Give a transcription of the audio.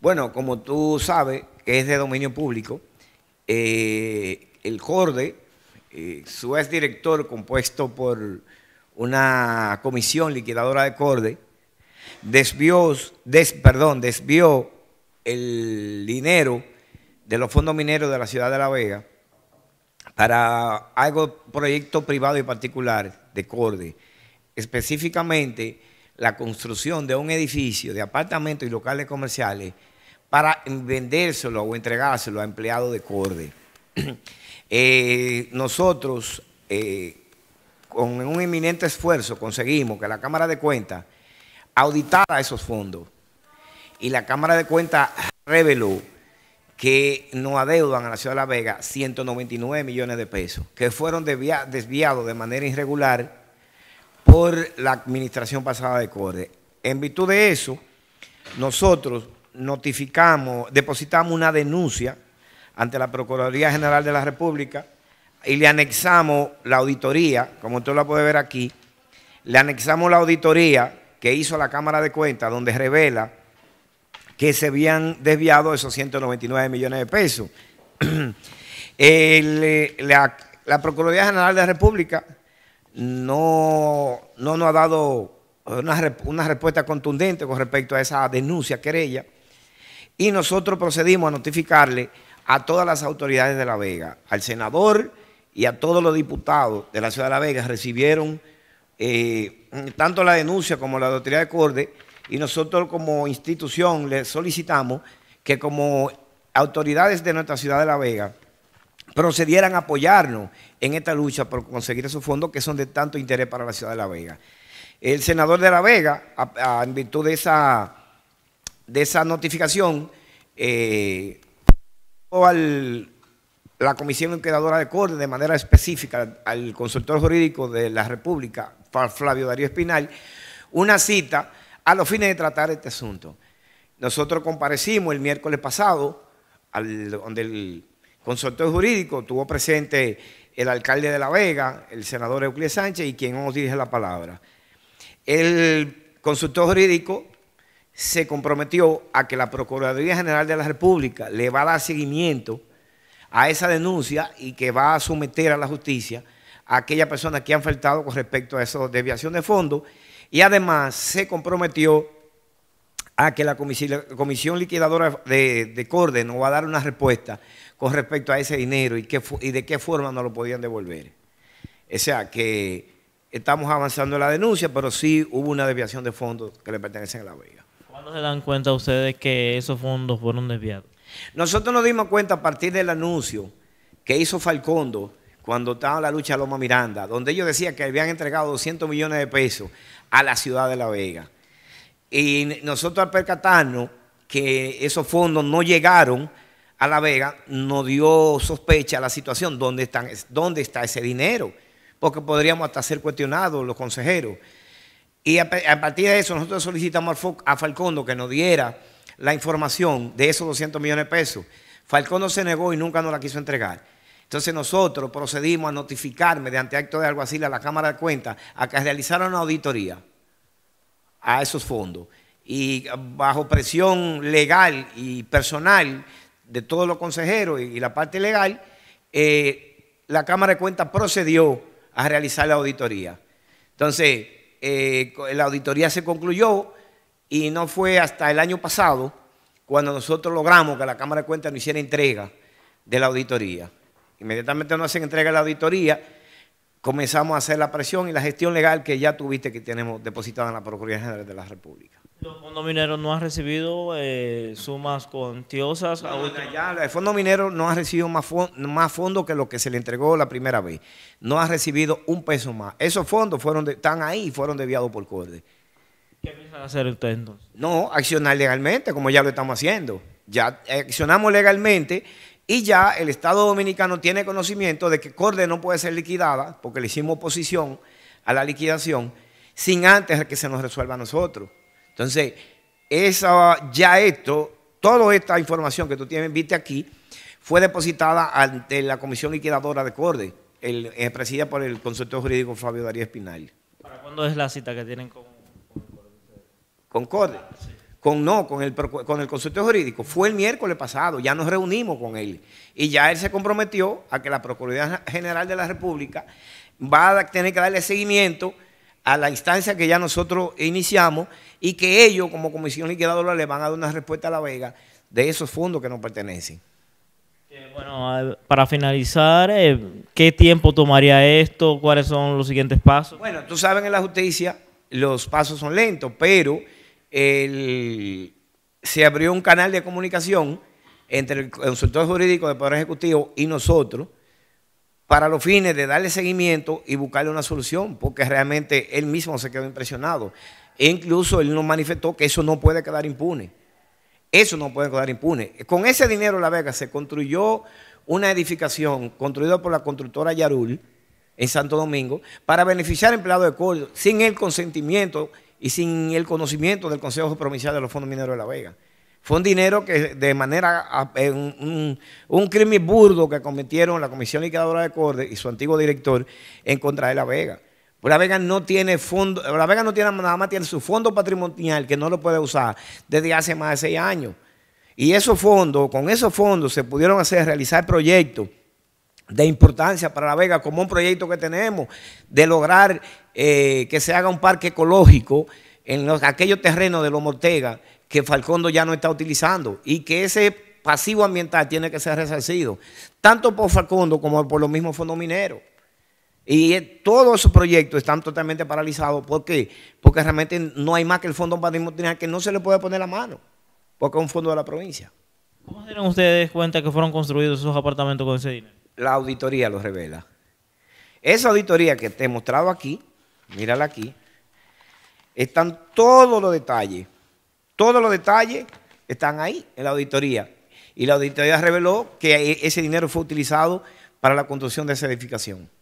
Bueno, como tú sabes, que es de dominio público, eh, el CORDE, eh, su exdirector compuesto por una comisión liquidadora de CORDE, desvió, perdón, desvió el dinero de los fondos mineros de la ciudad de La Vega para algo, proyecto privado y particular de CORDE, específicamente la construcción de un edificio de apartamentos y locales comerciales para vendérselo o entregárselo a empleados de Corde. Eh, nosotros, eh, con un inminente esfuerzo, conseguimos que la Cámara de Cuentas auditara esos fondos. Y la Cámara de Cuentas reveló que nos adeudan a la ciudad de La Vega 199 millones de pesos, que fueron desviados de manera irregular por la administración pasada de Corde. En virtud de eso, nosotros notificamos, depositamos una denuncia ante la Procuraduría General de la República y le anexamos la auditoría, como usted lo puede ver aquí, le anexamos la auditoría que hizo la Cámara de Cuentas, donde revela que se habían desviado esos 199 millones de pesos. Eh, la, Procuraduría General de la República no, nos ha dado una respuesta contundente con respecto a esa denuncia, querella y nosotros procedimos a notificarle a todas las autoridades de La Vega, al senador y a todos los diputados de la ciudad de La Vega, recibieron eh, tanto la denuncia como la de de Corde y nosotros como institución le solicitamos que como autoridades de nuestra ciudad de La Vega procedieran a apoyarnos en esta lucha por conseguir esos fondos que son de tanto interés para la ciudad de La Vega. El senador de La Vega, en virtud de esa de esa notificación eh, al, la Comisión quedadora de Corte, de manera específica al consultor jurídico de la República, Flavio Darío Espinal, una cita a los fines de tratar este asunto. Nosotros comparecimos el miércoles pasado, donde el consultor jurídico tuvo presente el alcalde de La Vega, el senador Euclides Sánchez y quien nos dirige la palabra. El consultor jurídico se comprometió a que la Procuraduría General de la República le va a dar seguimiento a esa denuncia y que va a someter a la justicia a aquellas personas que han faltado con respecto a esa desviación de fondos y además se comprometió a que la comisión liquidadora de, de nos va a dar una respuesta con respecto a ese dinero y, y de qué forma nos lo podían devolver. O sea, que estamos avanzando en la denuncia, pero sí hubo una desviación de fondos que le pertenecen a la BEI se dan cuenta ustedes que esos fondos fueron desviados? Nosotros nos dimos cuenta a partir del anuncio que hizo Falcondo cuando estaba la lucha Loma Miranda, donde ellos decían que habían entregado 200 millones de pesos a la ciudad de La Vega. Y nosotros al percatarnos que esos fondos no llegaron a La Vega, nos dio sospecha la situación, ¿dónde, están, dónde está ese dinero? Porque podríamos hasta ser cuestionados los consejeros. Y a, partir de eso, nosotros solicitamos a Falcondo que nos diera la información de esos 200 millones de pesos. Falcondo se negó y nunca nos la quiso entregar. Entonces nosotros procedimos a notificar mediante acto de algo así a la Cámara de Cuentas a que realizara una auditoría a esos fondos. Y bajo presión legal y personal de todos los consejeros y, la parte legal, eh, la Cámara de Cuentas procedió a realizar la auditoría. Entonces, eh, la auditoría se concluyó y no fue hasta el año pasado cuando nosotros logramos que la Cámara de Cuentas nos hiciera entrega de la auditoría. Inmediatamente no hacen entrega de la auditoría, comenzamos a hacer la presión y la gestión legal que ya tuviste que tenemos depositada en la Procuraduría General de la República. Los Fondo Minero no ha recibido eh, sumas contiosas? el fondo minero no ha recibido más, fondos que lo que se le entregó la primera vez. No ha recibido un peso más. Esos fondos fueron de, están ahí y fueron deviados por CORDE. ¿Qué a hacer ustedes entonces? No, accionar legalmente, como ya lo estamos haciendo. Ya eh, accionamos legalmente y ya el Estado Dominicano tiene conocimiento de que CORDE no puede ser liquidada porque le hicimos oposición a la liquidación sin antes que se nos resuelva a nosotros. Entonces, esa, ya esto, toda esta información que tú tienes, viste aquí, fue depositada ante la Comisión Liquidadora de Corde, el, eh, presidida por el consultor jurídico Fabio Darío Espinal. ¿Para cuándo es la cita que tienen con, con Corde? Con no, con el, con el consultor jurídico. Fue el miércoles pasado, ya nos reunimos con él. Y ya él se comprometió a que la Procuraduría General de la República va a tener que darle seguimiento a la instancia que ya nosotros iniciamos y que ellos, como Comisión Liquidadora, le van a dar una respuesta a la Vega de esos fondos que nos pertenecen. Eh, bueno, para finalizar, eh, ¿qué tiempo tomaría esto? ¿Cuáles son los siguientes pasos? Bueno, tú sabes, en la justicia los pasos son lentos, pero se abrió un canal de comunicación entre el consultor jurídico del Poder Ejecutivo y nosotros, para los fines de darle seguimiento y buscarle una solución, porque realmente él mismo se quedó impresionado. E incluso él nos manifestó que eso no puede quedar impune. Eso no puede quedar impune. Con ese dinero La Vega se construyó una edificación construida por la constructora Yarul en Santo Domingo para beneficiar empleados de Córdoba sin el consentimiento y sin el conocimiento del Consejo Provincial de los Fondos Mineros de La Vega. Fue un dinero que de manera, un, crimen burdo que cometieron la Comisión Liquidadora de Cordes y su antiguo director en contra de La Vega. La Vega no tiene fondo, La Vega no tiene nada más, tiene su fondo patrimonial que no lo puede usar desde hace más de seis años. Y esos fondos, con esos fondos se pudieron hacer, realizar proyectos de importancia para La Vega, como un proyecto que tenemos de lograr eh, que se haga un parque ecológico en aquellos terrenos de los Mortega, que Falcondo ya no está utilizando y que ese pasivo ambiental tiene que ser resarcido, tanto por Falcondo como por los mismos fondos mineros. Y eh, todos esos proyectos están totalmente paralizados. ¿Por qué? Porque realmente no hay más que el Fondo Patrimonial que no se le puede poner la mano, porque es un fondo de la provincia. ¿Cómo se dieron ustedes cuenta que fueron construidos esos apartamentos con ese dinero? La auditoría lo revela. Esa auditoría que te he mostrado aquí, mírala aquí, están todos los detalles todos los detalles están ahí en la auditoría. Y la auditoría reveló que e-, ese dinero fue utilizado para la construcción de esa edificación.